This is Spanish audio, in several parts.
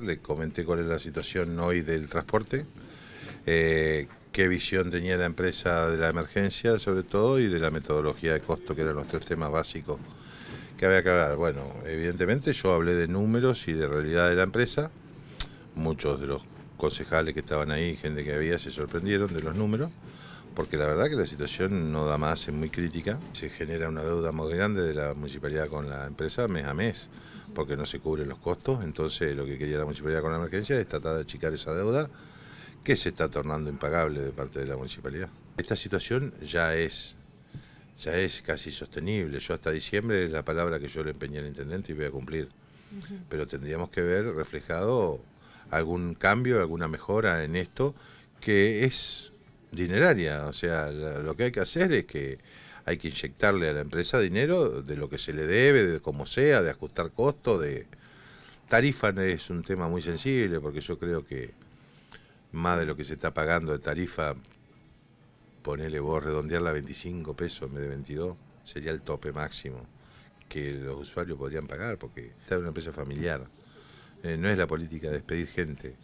Le comenté cuál es la situación hoy del transporte, eh, qué visión tenía la empresa de la emergencia sobre todo y de la metodología de costo, que eran los tres temas básicos que había que hablar. Bueno, evidentemente yo hablé de números y de realidad de la empresa. Muchos de los concejales que estaban ahí, gente que había, se sorprendieron de los números, porque la verdad que la situación no da más, es muy crítica. Se genera una deuda muy grande de la municipalidad con la empresa mes a mes porque no se cubren los costos. Entonces, lo que quería la municipalidad con la emergencia es tratar de achicar esa deuda que se está tornando impagable de parte de la municipalidad. Esta situación ya es, ya es casi sostenible. Yo hasta diciembre es la palabra que yo le empeñé al intendente y voy a cumplir. Pero tendríamos que ver reflejado algún cambio, alguna mejora en esto, que es dineraria. O sea, lo que hay que hacer es que hay que inyectarle a la empresa dinero de lo que se le debe, de como sea, de ajustar costos, de... Tarifa es un tema muy sensible porque yo creo que más de lo que se está pagando de tarifa, ponele vos, redondearla a 25 pesos en vez de 22, sería el tope máximo que los usuarios podrían pagar porque está una empresa familiar. Eh, no es la política de despedir gente.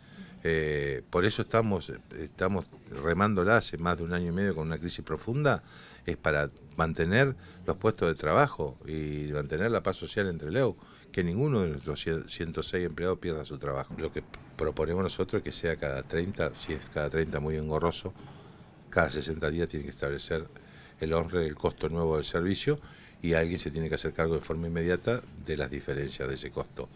Eh, por eso estamos, estamos remándola hace más de un año y medio con una crisis profunda, es para mantener los puestos de trabajo y mantener la paz social entre E.U. que ninguno de nuestros 106 empleados pierda su trabajo. Lo que proponemos nosotros es que sea cada 30, si es cada 30 muy engorroso, cada 60 días tiene que establecer el hombre el costo nuevo del servicio y alguien se tiene que hacer cargo de forma inmediata de las diferencias de ese costo.